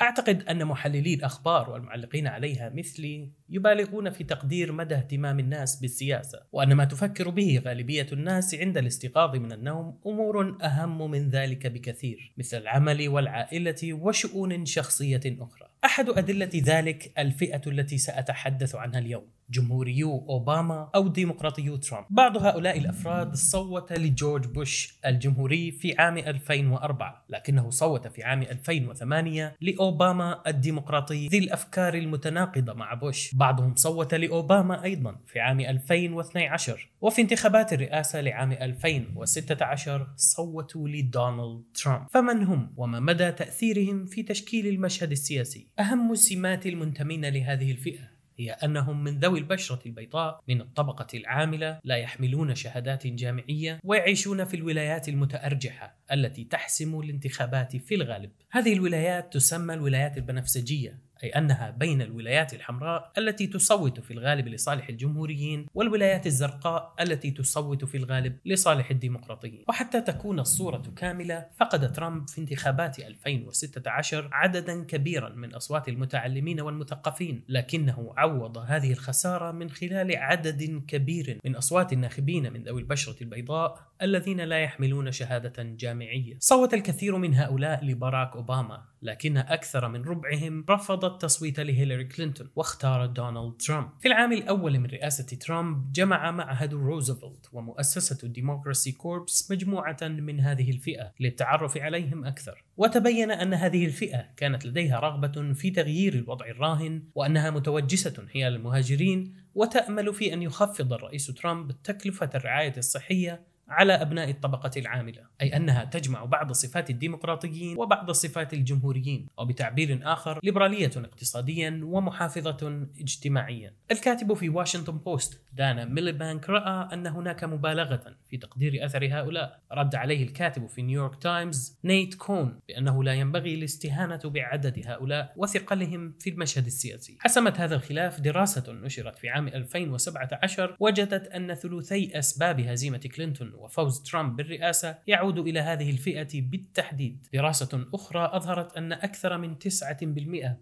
أعتقد أن محللي الأخبار والمعلقين عليها مثلي يبالغون في تقدير مدى اهتمام الناس بالسياسة، وأن ما تفكر به غالبية الناس عند الاستيقاظ من النوم أمور أهم من ذلك بكثير، مثل العمل والعائلة وشؤون شخصية أخرى. أحد أدلة ذلك الفئة التي سأتحدث عنها اليوم، جمهوريو أوباما أو ديمقراطيو ترامب بعض هؤلاء الأفراد صوت لجورج بوش الجمهوري في عام 2004 لكنه صوت في عام 2008 لأوباما الديمقراطي ذي الأفكار المتناقضة مع بوش بعضهم صوت لأوباما أيضا في عام 2012 وفي انتخابات الرئاسة لعام 2016 صوتوا لدونالد ترامب فمن هم وما مدى تأثيرهم في تشكيل المشهد السياسي أهم سمات المنتمين لهذه الفئة هي أنهم من ذوي البشرة البيضاء من الطبقة العاملة لا يحملون شهادات جامعية ويعيشون في الولايات المتأرجحة التي تحسم الانتخابات في الغالب هذه الولايات تسمى الولايات البنفسجية أي أنها بين الولايات الحمراء التي تصوت في الغالب لصالح الجمهوريين والولايات الزرقاء التي تصوت في الغالب لصالح الديمقراطيين وحتى تكون الصورة كاملة فقد ترامب في انتخابات 2016 عددا كبيرا من أصوات المتعلمين والمثقفين لكنه عوض هذه الخسارة من خلال عدد كبير من أصوات الناخبين من ذوي البشرة البيضاء الذين لا يحملون شهادة جامعية. صوت الكثير من هؤلاء لباراك أوباما، لكن أكثر من ربعهم رفض التصويت لهيلاري كلينتون واختار دونالد ترامب. في العام الأول من رئاسة ترامب جمع معهد روزفلت ومؤسسة ديموكراسي كوربس مجموعة من هذه الفئة للتعرف عليهم أكثر. وتبين أن هذه الفئة كانت لديها رغبة في تغيير الوضع الراهن وأنها متوجسة حيال المهاجرين وتأمل في أن يخفض الرئيس ترامب تكلفة الرعاية الصحية على ابناء الطبقه العامله، اي انها تجمع بعض صفات الديمقراطيين وبعض صفات الجمهوريين، وبتعبير اخر ليبراليه اقتصاديا ومحافظه اجتماعيا. الكاتب في واشنطن بوست دانا ميليبانك راى ان هناك مبالغه في تقدير اثر هؤلاء، رد عليه الكاتب في نيويورك تايمز نيت كون بانه لا ينبغي الاستهانه بعدد هؤلاء وثقلهم في المشهد السياسي. حسمت هذا الخلاف دراسه نشرت في عام 2017 وجدت ان ثلثي اسباب هزيمه كلينتون وفوز ترامب بالرئاسة يعود إلى هذه الفئة بالتحديد دراسة أخرى أظهرت أن أكثر من 9%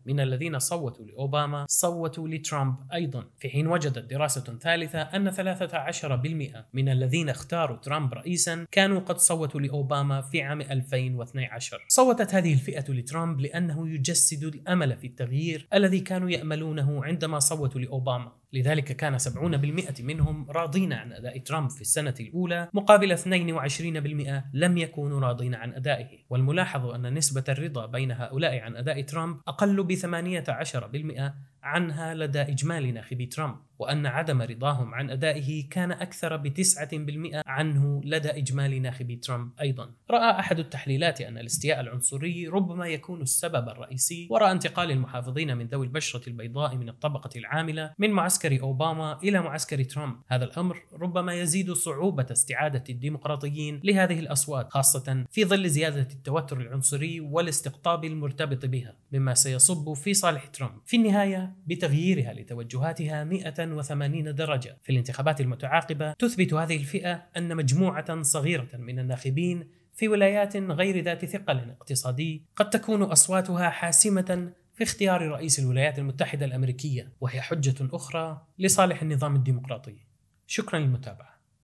من الذين صوتوا لأوباما صوتوا لترامب أيضا في حين وجدت دراسة ثالثة أن 13% من الذين اختاروا ترامب رئيسا كانوا قد صوتوا لأوباما في عام 2012 صوتت هذه الفئة لترامب لأنه يجسد الأمل في التغيير الذي كانوا يأملونه عندما صوتوا لأوباما لذلك كان 70% منهم راضين عن أداء ترامب في السنة الأولى مقابل 22% لم يكونوا راضين عن أدائه والملاحظ أن نسبة الرضا بين هؤلاء عن أداء ترامب أقل ب 18% عنها لدى إجمالي ناخبي ترامب وأن عدم رضاهم عن أدائه كان أكثر بتسعة بالمئة عنه لدى إجمالي ناخبي ترامب أيضا رأى أحد التحليلات أن الاستياء العنصري ربما يكون السبب الرئيسي وراء انتقال المحافظين من ذوي البشرة البيضاء من الطبقة العاملة من معسكر أوباما إلى معسكر ترامب هذا الأمر ربما يزيد صعوبة استعادة الديمقراطيين لهذه الأصوات خاصة في ظل زيادة التوتر العنصري والاستقطاب المرتبط بها مما سيصب في صالح ترامب في النهاية بتغييرها لتوجهاتها 180 درجة في الانتخابات المتعاقبة تثبت هذه الفئة أن مجموعة صغيرة من الناخبين في ولايات غير ذات ثقل اقتصادي قد تكون أصواتها حاسمة في اختيار رئيس الولايات المتحدة الأمريكية وهي حجة أخرى لصالح النظام الديمقراطي شكرا للمتابعه